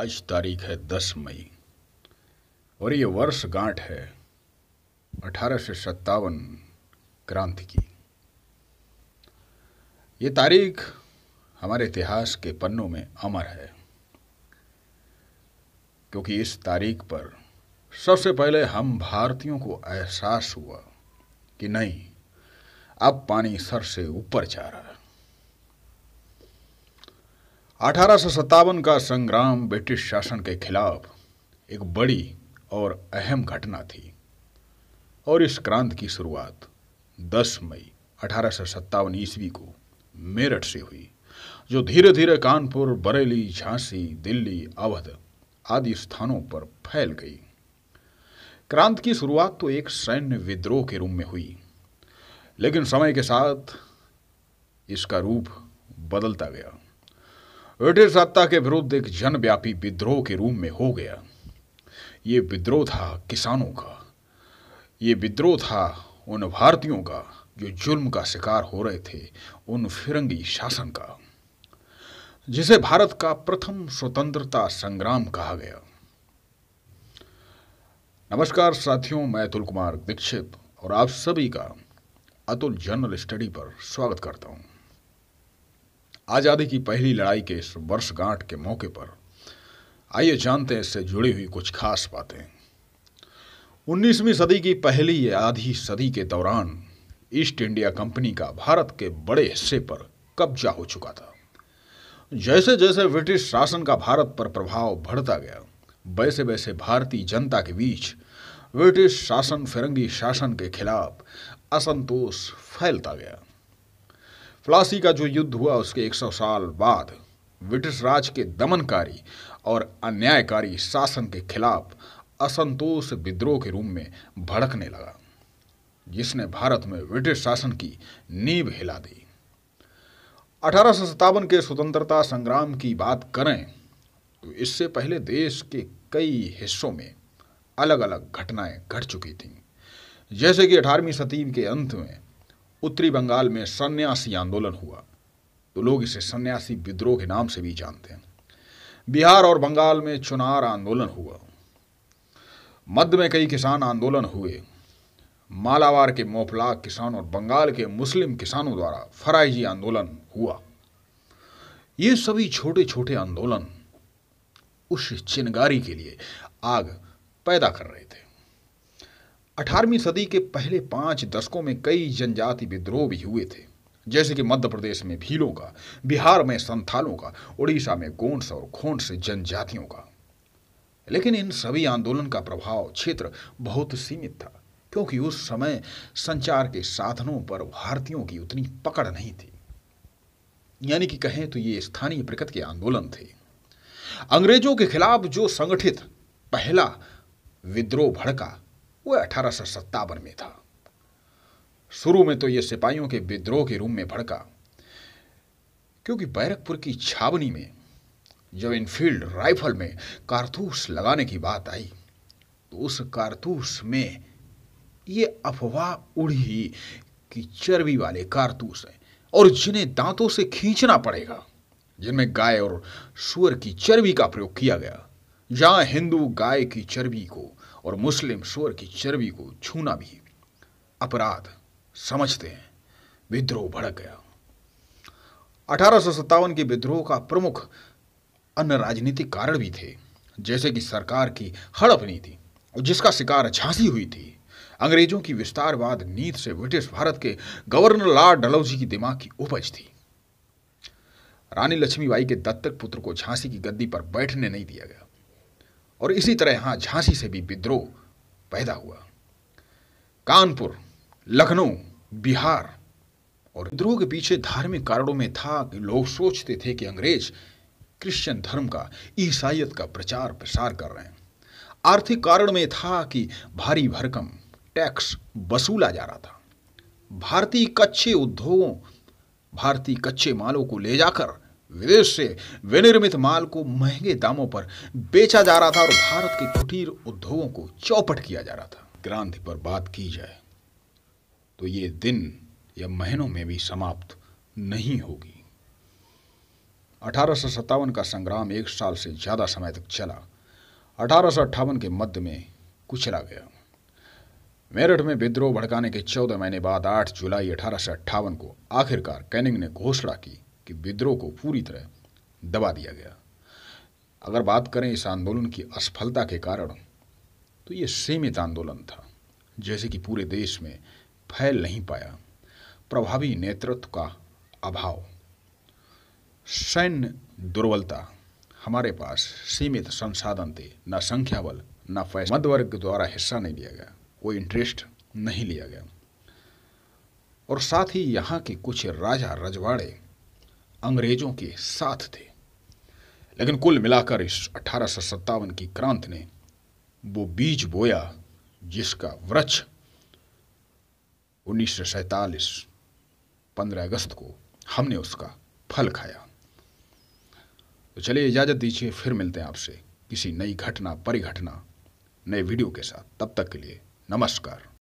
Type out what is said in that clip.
आज तारीख है दस मई और ये वर्ष गांठ है अठारह सौ सत्तावन क्रांति की ये तारीख हमारे इतिहास के पन्नों में अमर है क्योंकि इस तारीख पर सबसे पहले हम भारतीयों को एहसास हुआ कि नहीं अब पानी सर से ऊपर जा रहा है अठारह का संग्राम ब्रिटिश शासन के खिलाफ एक बड़ी और अहम घटना थी और इस क्रांति की शुरुआत 10 मई अठारह ईस्वी को मेरठ से हुई जो धीरे धीरे कानपुर बरेली झांसी दिल्ली अवध आदि स्थानों पर फैल गई क्रांति की शुरुआत तो एक सैन्य विद्रोह के रूप में हुई लेकिन समय के साथ इसका रूप बदलता गया ब्रिटिश सत्ता के विरुद्ध एक जनव्यापी विद्रोह के रूप में हो गया ये विद्रोह था किसानों का ये विद्रोह था उन भारतीयों का जो जुल्म का शिकार हो रहे थे उन फिरंगी शासन का जिसे भारत का प्रथम स्वतंत्रता संग्राम कहा गया नमस्कार साथियों मैं अतुल कुमार दीक्षित और आप सभी का अतुल जनरल स्टडी पर स्वागत करता हूं आज़ादी की पहली लड़ाई के इस वर्षगांठ के मौके पर आइए जानते हैं इससे जुड़ी हुई कुछ खास बातें 19वीं सदी की पहली आधी सदी के दौरान ईस्ट इंडिया कंपनी का भारत के बड़े हिस्से पर कब्जा हो चुका था जैसे जैसे ब्रिटिश शासन का भारत पर प्रभाव बढ़ता गया वैसे वैसे भारतीय जनता के बीच ब्रिटिश शासन फिरंगी शासन के खिलाफ असंतोष फैलता गया फ्लासी का जो युद्ध हुआ उसके 100 साल बाद ब्रिटिश राज के दमनकारी और अन्यायकारी शासन के खिलाफ असंतोष विद्रोह के रूप में भड़कने लगा जिसने भारत में ब्रिटिश शासन की नींव हिला दी अठारह के स्वतंत्रता संग्राम की बात करें तो इससे पहले देश के कई हिस्सों में अलग अलग घटनाएं घट चुकी थीं जैसे कि अठारहवीं सदी के अंत में उत्तरी बंगाल में सन्यासी आंदोलन हुआ तो लोग इसे सन्यासी विद्रोह के नाम से भी जानते हैं बिहार और बंगाल में चुनार आंदोलन हुआ मध्य में कई किसान आंदोलन हुए मालावार के मोफलाक किसान और बंगाल के मुस्लिम किसानों द्वारा फराइजी आंदोलन हुआ ये सभी छोटे छोटे आंदोलन उस चिनगारी के लिए आग पैदा कर रहे थे अठारहवीं सदी के पहले पांच दशकों में कई जनजाति विद्रोह भी हुए थे जैसे कि मध्य प्रदेश में भीलों का बिहार में संथालों का उड़ीसा में गोंड्स और खोंड्स जनजातियों का लेकिन इन सभी आंदोलन का प्रभाव क्षेत्र बहुत सीमित था क्योंकि उस समय संचार के साधनों पर भारतीयों की उतनी पकड़ नहीं थी यानी कि कहें तो ये स्थानीय प्रकृति के आंदोलन थे अंग्रेजों के खिलाफ जो संगठित पहला विद्रोह भड़का वह अठारह में था शुरू में तो यह सिपाहियों के विद्रोह के रूम में भड़का क्योंकि बैरकपुर की छावनी में जब इनफील्ड राइफल में कारतूस लगाने की बात आई तो उस कारतूस में ये अफवाह उड़ी कि चर्बी वाले कारतूस हैं और जिन्हें दांतों से खींचना पड़ेगा जिनमें गाय और सुअर की चर्बी का प्रयोग किया गया जहां हिंदू गाय की चर्बी को और मुस्लिम स्वर की चर्बी को छूना भी अपराध समझते हैं विद्रोह भड़क गया अठारह के विद्रोह का प्रमुख अन्य राजनीतिक कारण भी थे जैसे कि सरकार की हड़प नीति जिसका शिकार झांसी हुई थी अंग्रेजों की विस्तारवाद नीति से ब्रिटिश भारत के गवर्नर लॉर्ड डलौजी की दिमाग की उपज थी रानी लक्ष्मीबाई के दत्तक पुत्र को झांसी की गद्दी पर बैठने नहीं दिया गया और इसी तरह यहाँ झांसी से भी विद्रोह पैदा हुआ कानपुर लखनऊ बिहार और विद्रोह के पीछे धार्मिक कारणों में था कि लोग सोचते थे कि अंग्रेज क्रिश्चियन धर्म का ईसाइत का प्रचार प्रसार कर रहे हैं आर्थिक कारण में था कि भारी भरकम टैक्स वसूला जा रहा था भारतीय कच्चे उद्योगों भारतीय कच्चे मालों को ले जाकर विदेश से विनिर्मित माल को महंगे दामों पर बेचा जा रहा था और भारत के कुटीर उद्योगों को चौपट किया जा रहा था क्रांति पर बात की जाए तो ये दिन या महीनों में भी समाप्त नहीं होगी अठारह का संग्राम एक साल से ज़्यादा समय तक चला अठारह के मध्य में कुचला गया मेरठ में विद्रोह भड़काने के चौदह महीने बाद 8 जुलाई अठारह को आखिरकार कैनिंग ने घोषणा की कि विद्रोह को पूरी तरह दबा दिया गया अगर बात करें इस आंदोलन की असफलता के कारण तो ये सीमित आंदोलन था जैसे कि पूरे देश में फैल नहीं पाया प्रभावी नेतृत्व का अभाव सैन्य दुर्बलता हमारे पास सीमित संसाधन थे न संख्या बल न फैसला मध्य वर्ग द्वारा हिस्सा नहीं लिया गया कोई इंटरेस्ट नहीं लिया गया और साथ ही यहाँ के कुछ राजा रजवाड़े अंग्रेजों के साथ थे लेकिन कुल मिलाकर इस अठारह की क्रांति ने वो बीज बोया जिसका वृक्ष उन्नीस सौ अगस्त को हमने उसका फल खाया तो चलिए इजाज़त दीजिए फिर मिलते हैं आपसे किसी नई घटना परिघटना नए वीडियो के साथ तब तक के लिए नमस्कार